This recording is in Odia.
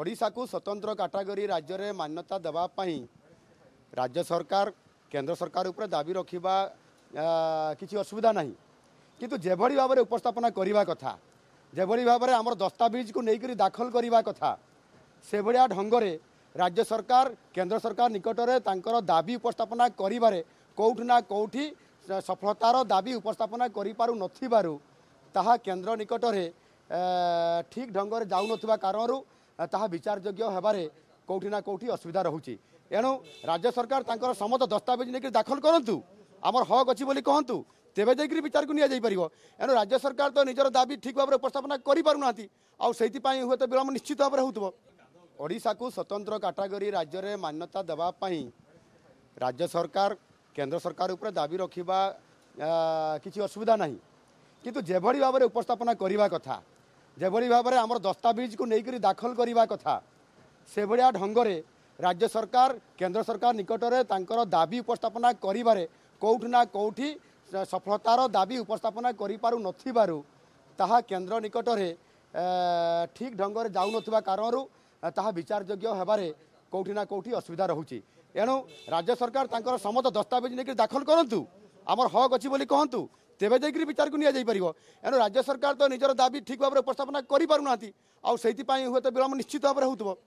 ଓଡ଼ିଶାକୁ ସ୍ୱତନ୍ତ୍ର କାଟାଗୋରୀ ରାଜ୍ୟରେ ମାନ୍ୟତା ଦେବା ପାଇଁ ରାଜ୍ୟ ସରକାର କେନ୍ଦ୍ର ସରକାର ଉପରେ ଦାବି ରଖିବା କିଛି ଅସୁବିଧା ନାହିଁ କିନ୍ତୁ ଯେଭଳି ଭାବରେ ଉପସ୍ଥାପନା କରିବା କଥା ଯେଭଳି ଭାବରେ ଆମର ଦସ୍ତାବିଜକୁ ନେଇକରି ଦାଖଲ କରିବା କଥା ସେଭଳିଆ ଢଙ୍ଗରେ ରାଜ୍ୟ ସରକାର କେନ୍ଦ୍ର ସରକାର ନିକଟରେ ତାଙ୍କର ଦାବି ଉପସ୍ଥାପନା କରିବାରେ କେଉଁଠି ନା କେଉଁଠି ସଫଳତାର ଦାବି ଉପସ୍ଥାପନା କରିପାରୁନଥିବାରୁ ତାହା କେନ୍ଦ୍ର ନିକଟରେ ଠିକ୍ ଢଙ୍ଗରେ ଯାଉନଥିବା କାରଣରୁ ତାହା ବିଚାରଯୋଗ୍ୟ ହେବାରେ କେଉଁଠି ନା କେଉଁଠି ଅସୁବିଧା ରହୁଛି ଏଣୁ ରାଜ୍ୟ ସରକାର ତାଙ୍କର ସମସ୍ତ ଦସ୍ତାବିଜ ନେଇକି ଦାଖଲ କରନ୍ତୁ ଆମର ହକ୍ ଅଛି ବୋଲି କହନ୍ତୁ ତେବେ ଯାଇକରି ବିଚାରକୁ ନିଆଯାଇପାରିବ ଏଣୁ ରାଜ୍ୟ ସରକାର ତ ନିଜର ଦାବି ଠିକ୍ ଭାବରେ ଉପସ୍ଥାପନା କରିପାରୁନାହାନ୍ତି ଆଉ ସେଇଥିପାଇଁ ହୁଏତ ବିଳମ୍ବ ନିଶ୍ଚିତ ଭାବରେ ହେଉଥିବ ଓଡ଼ିଶାକୁ ସ୍ୱତନ୍ତ୍ର କାଟାଗୋରୀ ରାଜ୍ୟରେ ମାନ୍ୟତା ଦେବା ପାଇଁ ରାଜ୍ୟ ସରକାର କେନ୍ଦ୍ର ସରକାର ଉପରେ ଦାବି ରଖିବା କିଛି ଅସୁବିଧା ନାହିଁ କିନ୍ତୁ ଯେଭଳି ଭାବରେ ଉପସ୍ଥାପନା କରିବା କଥା ଯେଭଳି ଭାବରେ ଆମର ଦସ୍ତାବିଜକୁ ନେଇକରି ଦାଖଲ କରିବା କଥା ସେଭଳିଆ ଢଙ୍ଗରେ ରାଜ୍ୟ ସରକାର କେନ୍ଦ୍ର ସରକାର ନିକଟରେ ତାଙ୍କର ଦାବି ଉପସ୍ଥାପନା କରିବାରେ କେଉଁଠି ନା କେଉଁଠି ସଫଳତାର ଦାବି ଉପସ୍ଥାପନା କରିପାରୁନଥିବାରୁ ତାହା କେନ୍ଦ୍ର ନିକଟରେ ଠିକ୍ ଢଙ୍ଗରେ ଯାଉନଥିବା କାରଣରୁ ତାହା ବିଚାରଯୋଗ୍ୟ ହେବାରେ କେଉଁଠି ନା କେଉଁଠି ଅସୁବିଧା ରହୁଛି ଏଣୁ ରାଜ୍ୟ ସରକାର ତାଙ୍କର ସମସ୍ତ ଦସ୍ତାବିଜ ନେଇକି ଦାଖଲ କରନ୍ତୁ ଆମର ହକ୍ ଅଛି ବୋଲି କୁହନ୍ତୁ ତେବେ ଯାଇକରି ବିଚାରକୁ ନିଆଯାଇପାରିବ ଏଣୁ ରାଜ୍ୟ ସରକାର ତ ନିଜର ଦାବି ଠିକ୍ ଭାବରେ ଉପସ୍ଥାପନା କରିପାରୁନାହାନ୍ତି ଆଉ ସେଇଥିପାଇଁ ହୁଏତ ବିଳମ୍ବ ନିଶ୍ଚିତ ଭାବରେ ହେଉଥିବ